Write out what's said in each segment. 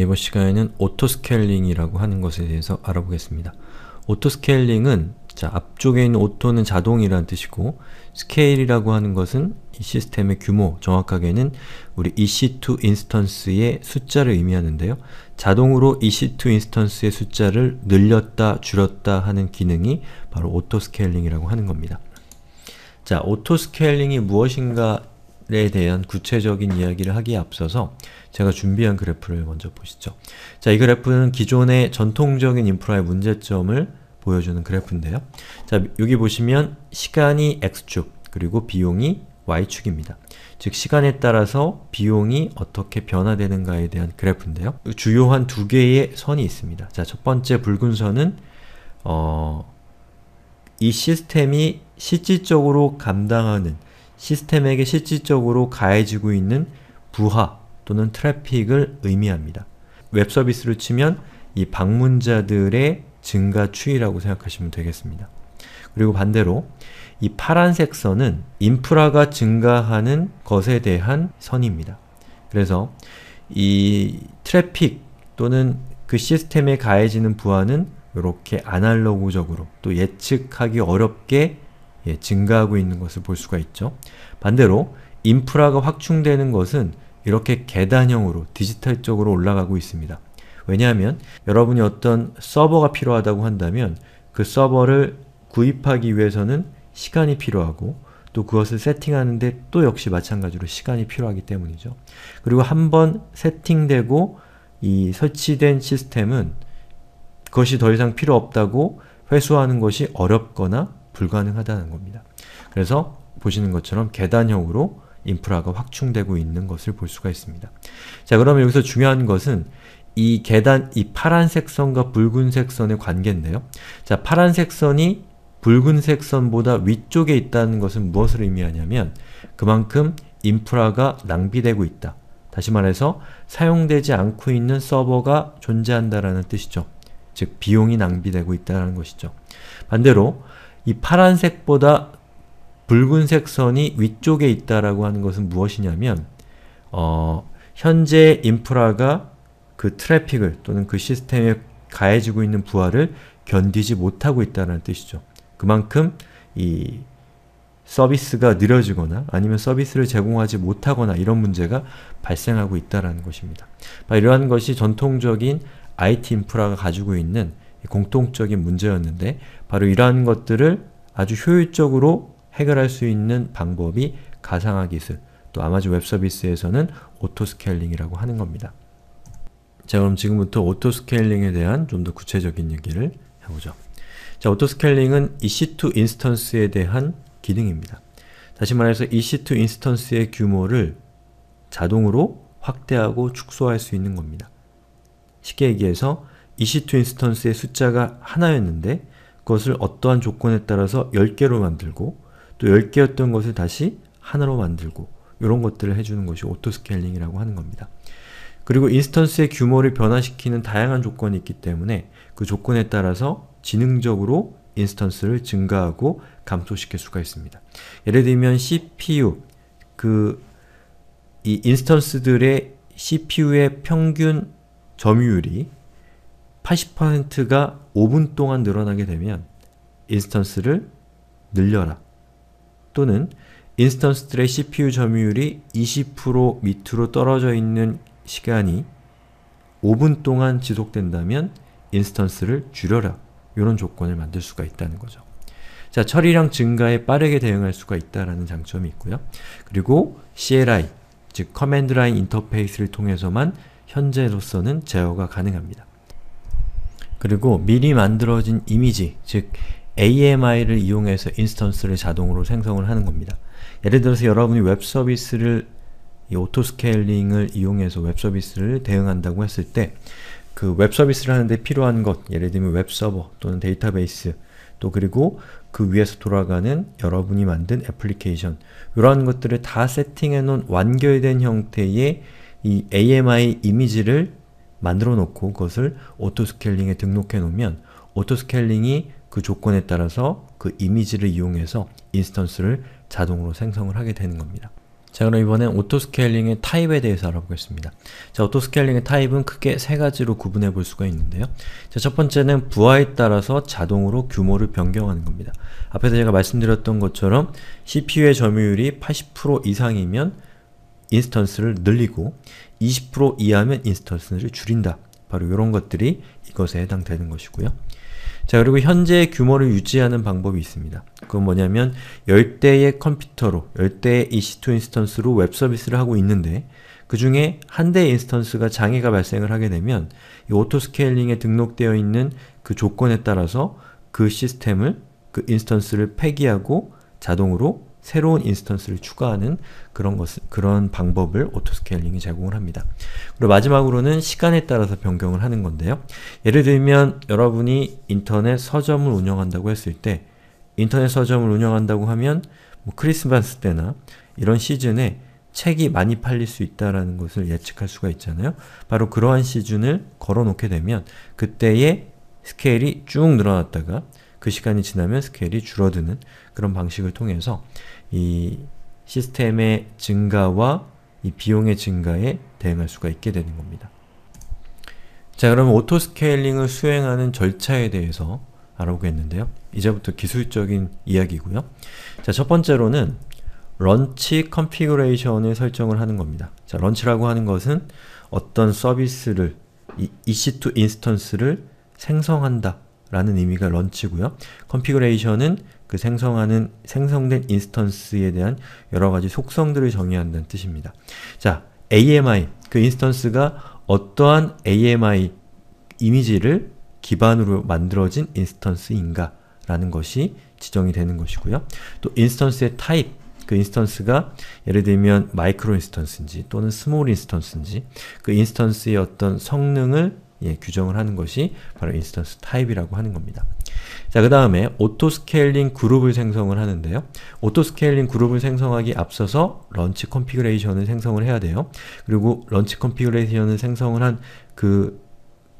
이번 시간에는 오토스케일링이라고 하는 것에 대해서 알아보겠습니다. 오토스케일링은 자, 앞쪽에 있는 오토는 자동이라는 뜻이고 스케일이라고 하는 것은 이 시스템의 규모, 정확하게는 우리 EC2 인스턴스의 숫자를 의미하는데요. 자동으로 EC2 인스턴스의 숫자를 늘렸다, 줄였다 하는 기능이 바로 오토 스케일링이라고 하는 겁니다. 자, 오토 스케일링이 무엇인가 에 대한 구체적인 이야기를 하기에 앞서서 제가 준비한 그래프를 먼저 보시죠. 자, 이 그래프는 기존의 전통적인 인프라의 문제점을 보여주는 그래프인데요. 자, 여기 보시면 시간이 x축, 그리고 비용이 y축입니다. 즉, 시간에 따라서 비용이 어떻게 변화되는가에 대한 그래프인데요. 주요한 두 개의 선이 있습니다. 자, 첫 번째 붉은 선은 어, 이 시스템이 실질적으로 감당하는 시스템에게 실질적으로 가해지고 있는 부하 또는 트래픽을 의미합니다. 웹 서비스로 치면 이 방문자들의 증가 추이라고 생각하시면 되겠습니다. 그리고 반대로 이 파란색 선은 인프라가 증가하는 것에 대한 선입니다. 그래서 이 트래픽 또는 그 시스템에 가해지는 부하는 이렇게 아날로그적으로 또 예측하기 어렵게 예, 증가하고 있는 것을 볼 수가 있죠. 반대로 인프라가 확충되는 것은 이렇게 계단형으로 디지털적으로 올라가고 있습니다. 왜냐하면 여러분이 어떤 서버가 필요하다고 한다면 그 서버를 구입하기 위해서는 시간이 필요하고 또 그것을 세팅하는데 또 역시 마찬가지로 시간이 필요하기 때문이죠. 그리고 한 번 세팅되고 이 설치된 시스템은 그것이 더 이상 필요 없다고 회수하는 것이 어렵거나 불가능하다는 겁니다. 그래서 보시는 것처럼 계단형으로 인프라가 확충되고 있는 것을 볼 수가 있습니다. 자 그러면 여기서 중요한 것은 이 계단, 이 파란색 선과 붉은색 선의 관계인데요. 자 파란색 선이 붉은색 선보다 위쪽에 있다는 것은 무엇을 의미하냐면 그만큼 인프라가 낭비되고 있다. 다시 말해서 사용되지 않고 있는 서버가 존재한다라는 뜻이죠. 즉 비용이 낭비되고 있다는 것이죠. 반대로 이 파란색보다 붉은색 선이 위쪽에 있다라고 하는 것은 무엇이냐면 어, 현재 인프라가 그 트래픽을 또는 그 시스템에 가해지고 있는 부하를 견디지 못하고 있다는 뜻이죠. 그만큼 이 서비스가 느려지거나 아니면 서비스를 제공하지 못하거나 이런 문제가 발생하고 있다는 것입니다. 이러한 것이 전통적인 IT 인프라가 가지고 있는 공통적인 문제였는데 바로 이러한 것들을 아주 효율적으로 해결할 수 있는 방법이 가상화 기술, 또 아마존 웹 서비스에서는 오토스케일링이라고 하는 겁니다. 자 그럼 지금부터 오토스케일링에 대한 좀 더 구체적인 얘기를 해보죠. 자 오토스케일링은 EC2 인스턴스에 대한 기능입니다. 다시 말해서 EC2 인스턴스의 규모를 자동으로 확대하고 축소할 수 있는 겁니다. 쉽게 얘기해서 EC2 인스턴스의 숫자가 하나였는데 그것을 어떠한 조건에 따라서 10개로 만들고 또 10개였던 것을 다시 하나로 만들고 이런 것들을 해주는 것이 오토스케일링이라고 하는 겁니다. 그리고 인스턴스의 규모를 변화시키는 다양한 조건이 있기 때문에 그 조건에 따라서 지능적으로 인스턴스를 증가하고 감소시킬 수가 있습니다. 예를 들면 CPU, 그 이 인스턴스들의 CPU의 평균 점유율이 80%가 5분 동안 늘어나게 되면 인스턴스를 늘려라 또는 인스턴스들의 CPU 점유율이 20% 밑으로 떨어져 있는 시간이 5분 동안 지속된다면 인스턴스를 줄여라 이런 조건을 만들 수가 있다는 거죠. 자, 처리량 증가에 빠르게 대응할 수가 있다는 장점이 있고요. 그리고 CLI, 즉 커맨드 라인 인터페이스를 통해서만 현재로서는 제어가 가능합니다. 그리고 미리 만들어진 이미지, 즉 AMI를 이용해서 인스턴스를 자동으로 생성을 하는 겁니다. 예를 들어서 여러분이 웹 서비스를 이 오토스케일링을 이용해서 웹 서비스를 대응한다고 했을 때 그 웹 서비스를 하는데 필요한 것, 예를 들면 웹 서버 또는 데이터베이스 또 그리고 그 위에서 돌아가는 여러분이 만든 애플리케이션 이러한 것들을 다 세팅해 놓은 완결된 형태의 이 AMI 이미지를 만들어 놓고 그것을 오토스케일링에 등록해 놓으면 오토스케일링이 그 조건에 따라서 그 이미지를 이용해서 인스턴스를 자동으로 생성을 하게 되는 겁니다. 자 그럼 이번엔 오토스케일링의 타입에 대해서 알아보겠습니다. 자 오토스케일링의 타입은 크게 세 가지로 구분해 볼 수가 있는데요. 자 첫 번째는 부하에 따라서 자동으로 규모를 변경하는 겁니다. 앞에서 제가 말씀드렸던 것처럼 CPU의 점유율이 80% 이상이면 인스턴스를 늘리고 20% 이하면 인스턴스를 줄인다. 바로 이런 것들이 이것에 해당되는 것이고요. 자 그리고 현재의 규모를 유지하는 방법이 있습니다. 그건 뭐냐면 10대의 컴퓨터로 10대의 EC2 인스턴스로 웹 서비스를 하고 있는데 그 중에 한 대의 인스턴스가 장애가 발생을 하게 되면 이 오토스케일링에 등록되어 있는 그 조건에 따라서 그 시스템을 그 인스턴스를 폐기하고 자동으로 새로운 인스턴스를 추가하는 그런 것 그런 방법을 오토스케일링이 제공을 합니다. 그리고 마지막으로는 시간에 따라서 변경을 하는 건데요. 예를 들면 여러분이 인터넷 서점을 운영한다고 했을 때 인터넷 서점을 운영한다고 하면 뭐 크리스마스 때나 이런 시즌에 책이 많이 팔릴 수 있다는 것을 예측할 수가 있잖아요. 바로 그러한 시즌을 걸어놓게 되면 그때의 스케일이 쭉 늘어났다가 그 시간이 지나면 스케일이 줄어드는 그런 방식을 통해서 이 시스템의 증가와 이 비용의 증가에 대응할 수가 있게 되는 겁니다. 자 그럼 오토 스케일링을 수행하는 절차에 대해서 알아보겠는데요. 이제부터 기술적인 이야기고요. 자첫 번째로는 런치 컨피그레이션을 설정을 하는 겁니다. 자 런치라고 하는 것은 어떤 서비스를 이 EC2 인스턴스를 생성한다 라는 의미가 런치고요. 컨피그레이션은 그 생성하는 생성된 인스턴스에 대한 여러 가지 속성들을 정의한다는 뜻입니다. 자, AMI 그 인스턴스가 어떠한 AMI 이미지를 기반으로 만들어진 인스턴스인가 라는 것이 지정이 되는 것이고요. 또 인스턴스의 타입 그 인스턴스가 예를 들면 마이크로 인스턴스인지 또는 스몰 인스턴스인지 그 인스턴스의 어떤 성능을 예, 규정을 하는 것이 바로 인스턴스 타입이라고 하는 겁니다. 자, 그 다음에 오토스케일링 그룹을 생성을 하는데요. 오토스케일링 그룹을 생성하기 앞서서 런치 컨피그레이션을 생성을 해야 돼요. 그리고 런치 컨피그레이션을 생성을 한 그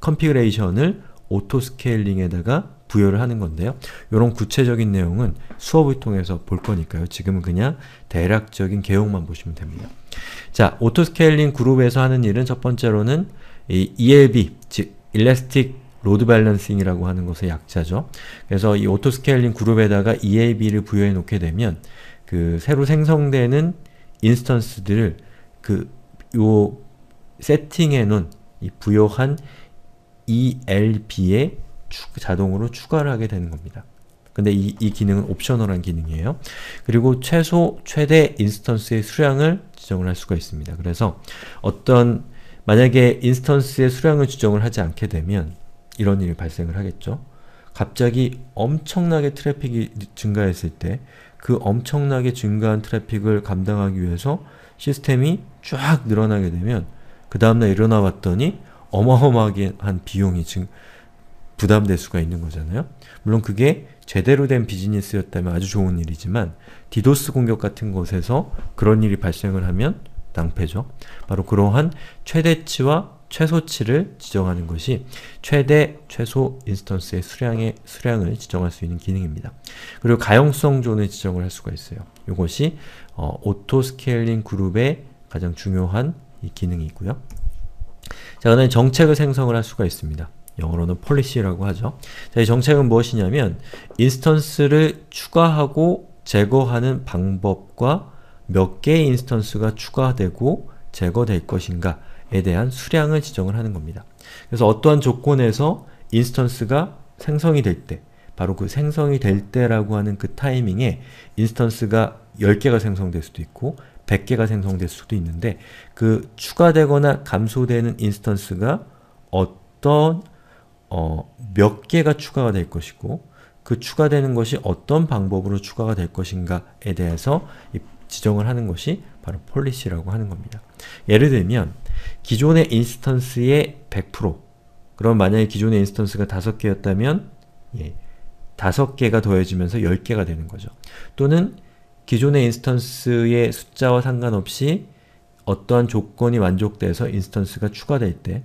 컨피그레이션을 오토스케일링에다가 부여를 하는 건데요. 이런 구체적인 내용은 수업을 통해서 볼 거니까요. 지금은 그냥 대략적인 개요만 보시면 됩니다. 자, 오토스케일링 그룹에서 하는 일은 첫 번째로는 이 ELB, 일레스틱 로드 밸런싱이라고 하는 것의 약자죠. 그래서 이 오토 스케일링 그룹에다가 EAB를 부여해 놓게 되면 그 새로 생성되는 인스턴스들을 그 요 세팅해 놓은 이 부여한 ELB에 추, 자동으로 추가를 하게 되는 겁니다. 근데 이, 이 기능은 옵셔널한 기능이에요. 그리고 최소, 최대 인스턴스의 수량을 지정을 할 수가 있습니다. 그래서 어떤 만약에 인스턴스의 수량을 지정을 하지 않게 되면 이런 일이 발생을 하겠죠. 갑자기 엄청나게 트래픽이 증가했을 때 그 엄청나게 증가한 트래픽을 감당하기 위해서 시스템이 쫙 늘어나게 되면 그 다음날 일어나 봤더니 어마어마하게 한 비용이 증, 부담될 수가 있는 거잖아요. 물론 그게 제대로 된 비즈니스였다면 아주 좋은 일이지만 디도스 공격 같은 곳에서 그런 일이 발생을 하면 낭패죠. 바로 그러한 최대치와 최소치를 지정하는 것이 최대, 최소 인스턴스의 수량의, 수량을 지정할 수 있는 기능입니다. 그리고 가용성 존을 지정을 할 수가 있어요. 이것이 어, 오토 스케일링 그룹의 가장 중요한 이 기능이고요. 자, 그다음에 정책을 생성을 할 수가 있습니다. 영어로는 policy라고 하죠. 자, 이 정책은 무엇이냐면 인스턴스를 추가하고 제거하는 방법과 몇 개의 인스턴스가 추가되고 제거될 것인가에 대한 수량을 지정을 하는 겁니다. 그래서 어떠한 조건에서 인스턴스가 생성이 될 때, 바로 그 생성이 될 때라고 하는 그 타이밍에 인스턴스가 10개가 생성될 수도 있고 100개가 생성될 수도 있는데 그 추가되거나 감소되는 인스턴스가 어떤 어, 몇 개가 추가가 될 것이고 그 추가되는 것이 어떤 방법으로 추가가 될 것인가에 대해서 지정을 하는 것이 바로 폴리시라고 하는 겁니다. 예를 들면 기존의 인스턴스의 100% 그럼 만약에 기존의 인스턴스가 5개였다면 예, 5개가 더해지면서 10개가 되는 거죠. 또는 기존의 인스턴스의 숫자와 상관없이 어떠한 조건이 만족돼서 인스턴스가 추가될 때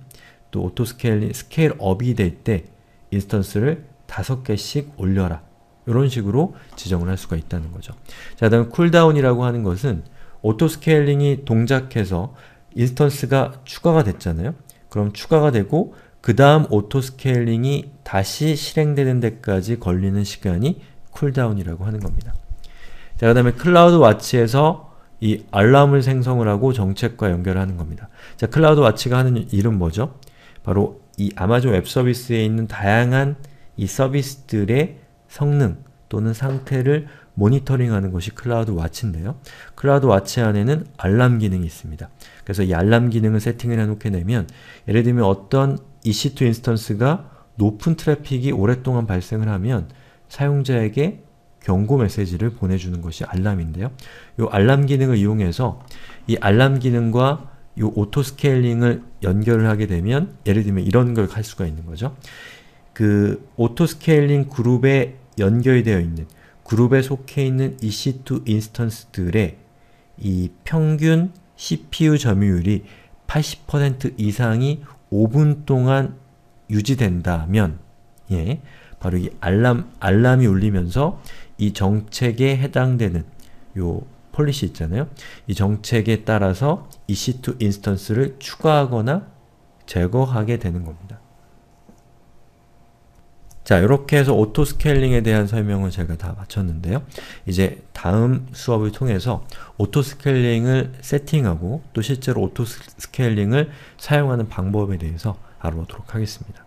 또 오토스케일, 스케일업이 될 때 인스턴스를 5개씩 올려라 이런 식으로 지정을 할 수가 있다는 거죠. 자, 다음 쿨다운이라고 하는 것은 오토 스케일링이 동작해서 인스턴스가 추가가 됐잖아요. 그럼 추가가 되고 그 다음 오토 스케일링이 다시 실행되는 데까지 걸리는 시간이 쿨다운이라고 하는 겁니다. 자, 그 다음에 클라우드 와치에서 이 알람을 생성을 하고 정책과 연결하는 겁니다. 자, 클라우드 와치가 하는 일은 뭐죠? 바로 이 아마존 웹 서비스에 있는 다양한 이 서비스들의 성능 또는 상태를 모니터링하는 것이 클라우드 와치인데요. 클라우드 와치 안에는 알람 기능이 있습니다. 그래서 이 알람 기능을 세팅을 해놓게 되면 예를 들면 어떤 EC2 인스턴스가 높은 트래픽이 오랫동안 발생을 하면 사용자에게 경고 메시지를 보내주는 것이 알람인데요. 이 알람 기능을 이용해서 이 알람 기능과 이 오토 스케일링을 연결을 하게 되면 예를 들면 이런 걸 할 수가 있는 거죠. 그 오토 스케일링 그룹의 연결되어 있는 그룹에 속해 있는 EC2 인스턴스들의 이 평균 CPU 점유율이 80% 이상이 5분 동안 유지된다면 예, 바로 이 알람, 알람이 울리면서 이 정책에 해당되는 요 폴리시 있잖아요. 이 정책에 따라서 EC2 인스턴스를 추가하거나 제거하게 되는 겁니다. 자, 이렇게 해서 오토 스케일링에 대한 설명을 제가 다 마쳤는데요. 이제 다음 수업을 통해서 오토 스케일링을 세팅하고 또 실제로 오토 스케일링을 사용하는 방법에 대해서 알아보도록 하겠습니다.